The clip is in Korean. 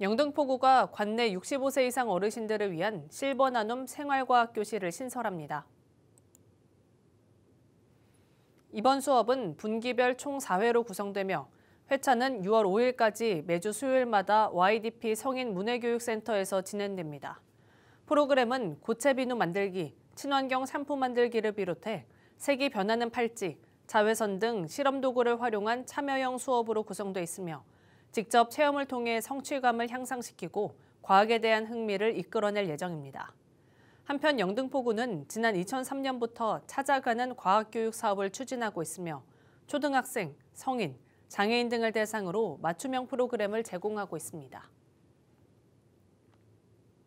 영등포구가 관내 65세 이상 어르신들을 위한 실버 나눔 생활과학 교실을 신설합니다. 이번 수업은 분기별 총 4회로 구성되며 회차는 6월 5일까지 매주 수요일마다 YDP 성인 문해교육센터에서 진행됩니다. 프로그램은 고체 비누 만들기, 친환경 샴푸 만들기를 비롯해 색이 변하는 팔찌, 자외선 등 실험 도구를 활용한 참여형 수업으로 구성돼 있으며 직접 체험을 통해 성취감을 향상시키고 과학에 대한 흥미를 이끌어낼 예정입니다. 한편 영등포구는 지난 2003년부터 찾아가는 과학교육 사업을 추진하고 있으며 초등학생, 성인, 장애인 등을 대상으로 맞춤형 프로그램을 제공하고 있습니다.